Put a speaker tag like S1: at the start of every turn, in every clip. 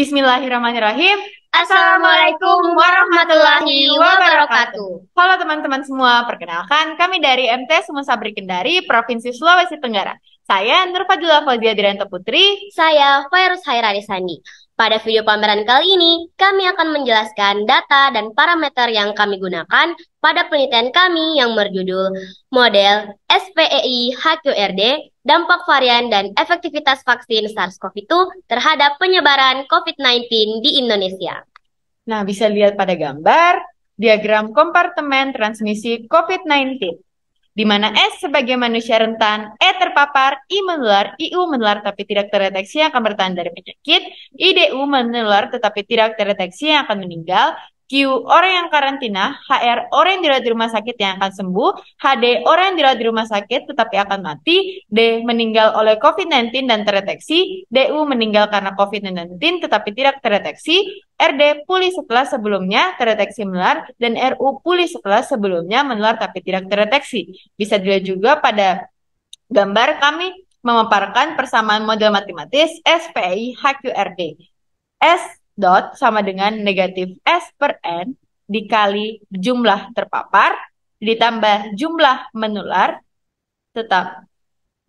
S1: Bismillahirrahmanirrahim. Assalamualaikum warahmatullahi wabarakatuh. Halo teman-teman semua, perkenalkan kami dari MT Sumen Sabri Kendari,
S2: Provinsi Sulawesi Tenggara. Saya Nur Fadila Fazia Diranto Putri. Saya Fairuz Hairani Sandi. Pada video pameran kali ini, kami akan menjelaskan data dan parameter yang kami gunakan pada penelitian kami yang berjudul Model SPEI HQRD dampak varian dan efektivitas vaksin SARS-CoV-2 terhadap penyebaran COVID-19 di Indonesia.
S1: Nah, bisa lihat pada gambar diagram kompartemen transmisi COVID-19 di mana S sebagai manusia rentan, E terpapar, I menular, IU menular tapi tidak terdeteksi yang akan bertahan dari penyakit, IDU menular tetapi tidak terdeteksi yang akan meninggal, Q orang yang karantina, HR orang yang dirawat di rumah sakit yang akan sembuh, HD orang yang dirawat di rumah sakit tetapi akan mati, D meninggal oleh COVID-19 dan terdeteksi, DU meninggal karena COVID-19 tetapi tidak terdeteksi, RD pulih setelah sebelumnya terdeteksi menular dan RU pulih setelah sebelumnya menular tapi tidak terdeteksi. Bisa dilihat juga pada gambar kami memaparkan persamaan model matematis SPI HQRD. S dot sama dengan negatif S per N dikali jumlah terpapar ditambah jumlah menular tetap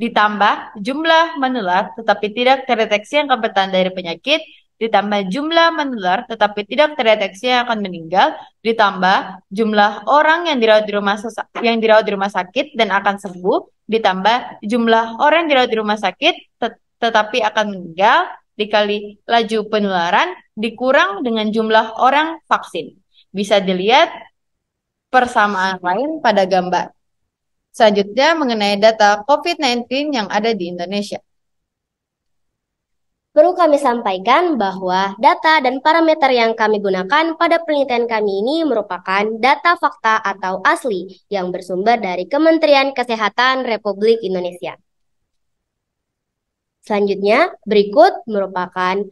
S1: ditambah jumlah menular tetapi tidak terdeteksi yang akan dari penyakit ditambah jumlah menular tetapi tidak terdeteksi yang akan meninggal ditambah jumlah orang yang dirawat di rumah yang dirawat di rumah sakit dan akan sembuh ditambah jumlah orang yang dirawat di rumah sakit tet tetapi akan meninggal dikali laju penularan dikurang dengan jumlah orang vaksin. Bisa dilihat persamaan lain pada gambar. Selanjutnya mengenai
S2: data COVID-19 yang ada di Indonesia. Perlu kami sampaikan bahwa data dan parameter yang kami gunakan pada penelitian kami ini merupakan data fakta atau asli yang bersumber dari Kementerian Kesehatan Republik Indonesia. Selanjutnya, berikut merupakan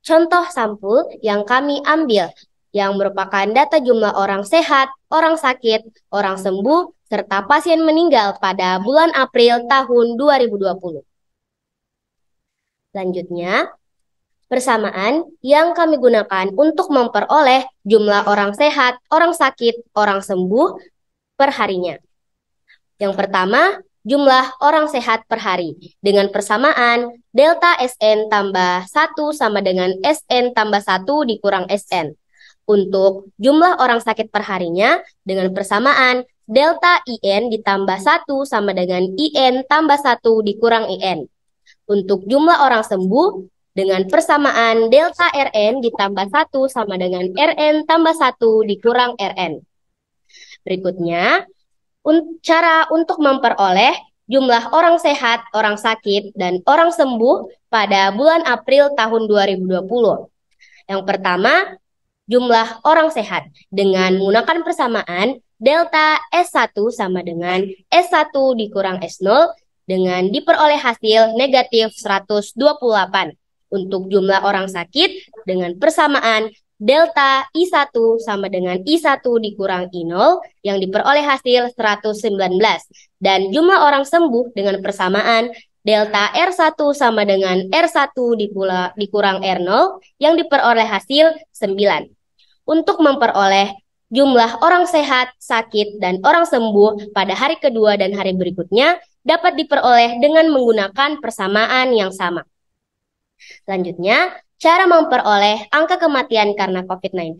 S2: contoh sampul yang kami ambil, yang merupakan data jumlah orang sehat, orang sakit, orang sembuh, serta pasien meninggal pada bulan April tahun 2020. Selanjutnya, persamaan yang kami gunakan untuk memperoleh jumlah orang sehat, orang sakit, orang sembuh perharinya, Yang pertama, jumlah orang sehat per hari. Dengan persamaan, delta SN tambah 1 sama dengan SN tambah 1 dikurang SN. Untuk jumlah orang sakit per harinya, dengan persamaan, delta IN ditambah 1 sama dengan IN tambah 1 dikurang IN. Untuk jumlah orang sembuh, dengan persamaan delta RN ditambah 1 sama dengan RN tambah 1 dikurang RN. Berikutnya, un cara untuk memperoleh jumlah orang sehat, orang sakit, dan orang sembuh pada bulan April tahun 2020. Yang pertama, jumlah orang sehat dengan menggunakan persamaan delta S1 sama dengan S1 dikurang S0 dengan diperoleh hasil negatif 128 untuk jumlah orang sakit dengan persamaan delta I1 sama dengan I1 dikurang i 0 yang diperoleh hasil 119. Dan jumlah orang sembuh dengan persamaan delta R1 sama dengan R1 dikurang R0 yang diperoleh hasil 9. Untuk memperoleh jumlah orang sehat, sakit, dan orang sembuh pada hari kedua dan hari berikutnya dapat diperoleh dengan menggunakan persamaan yang sama. Selanjutnya, Cara memperoleh angka kematian karena COVID-19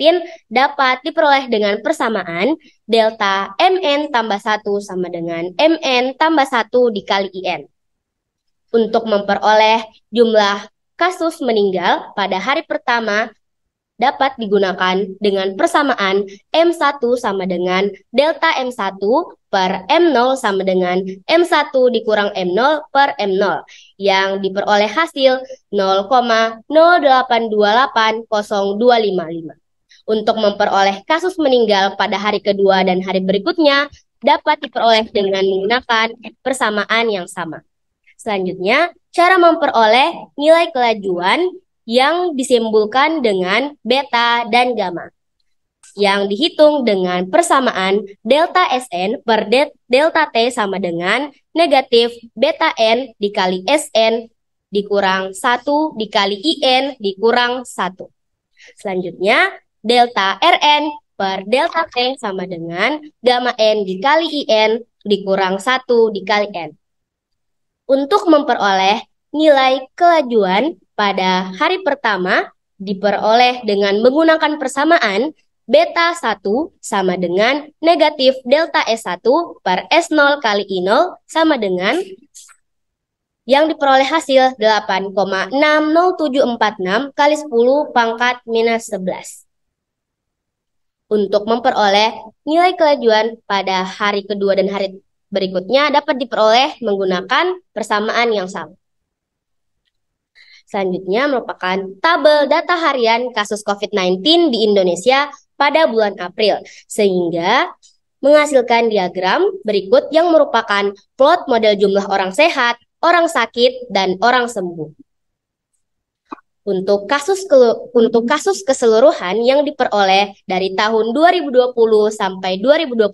S2: dapat diperoleh dengan persamaan delta MN tambah 1 sama dengan MN tambah 1 dikali IN. Untuk memperoleh jumlah kasus meninggal pada hari pertama dapat digunakan dengan persamaan M1 sama dengan delta M1 per M0 sama dengan M1 dikurang M0 per M0 yang diperoleh hasil 0,08280255. Untuk memperoleh kasus meninggal pada hari kedua dan hari berikutnya dapat diperoleh dengan menggunakan persamaan yang sama. Selanjutnya, cara memperoleh nilai kelajuan yang disimpulkan dengan beta dan gamma yang dihitung dengan persamaan delta Sn per delta T sama dengan negatif beta N dikali Sn dikurang 1 dikali IN dikurang 1. Selanjutnya, delta Rn per delta T sama dengan gamma N dikali IN dikurang 1 dikali N. Untuk memperoleh nilai kelajuan pada hari pertama diperoleh dengan menggunakan persamaan beta 1 sama dengan negatif delta S1 per S0 kali I0 sama dengan yang diperoleh hasil 8,60746 kali 10 pangkat minus 11. Untuk memperoleh nilai kelajuan pada hari kedua dan hari berikutnya dapat diperoleh menggunakan persamaan yang sama. Selanjutnya merupakan tabel data harian kasus COVID-19 di Indonesia pada bulan April, sehingga menghasilkan diagram berikut yang merupakan plot model jumlah orang sehat, orang sakit, dan orang sembuh. Untuk kasus untuk kasus keseluruhan yang diperoleh dari tahun 2020 sampai 2021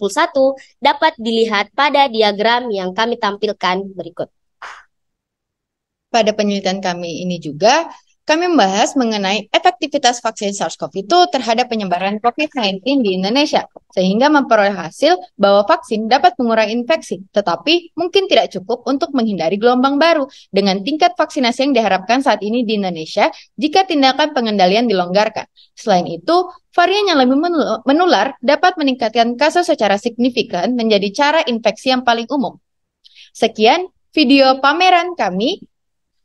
S2: dapat dilihat pada diagram yang kami tampilkan berikut. Pada penelitian kami ini juga kami
S1: membahas mengenai efektivitas vaksin SARS-CoV-2 terhadap penyebaran COVID-19 di Indonesia, sehingga memperoleh hasil bahwa vaksin dapat mengurangi infeksi, tetapi mungkin tidak cukup untuk menghindari gelombang baru dengan tingkat vaksinasi yang diharapkan saat ini di Indonesia jika tindakan pengendalian dilonggarkan. Selain itu, varian yang lebih menular dapat meningkatkan kasus secara signifikan menjadi cara infeksi yang paling umum. Sekian video pameran kami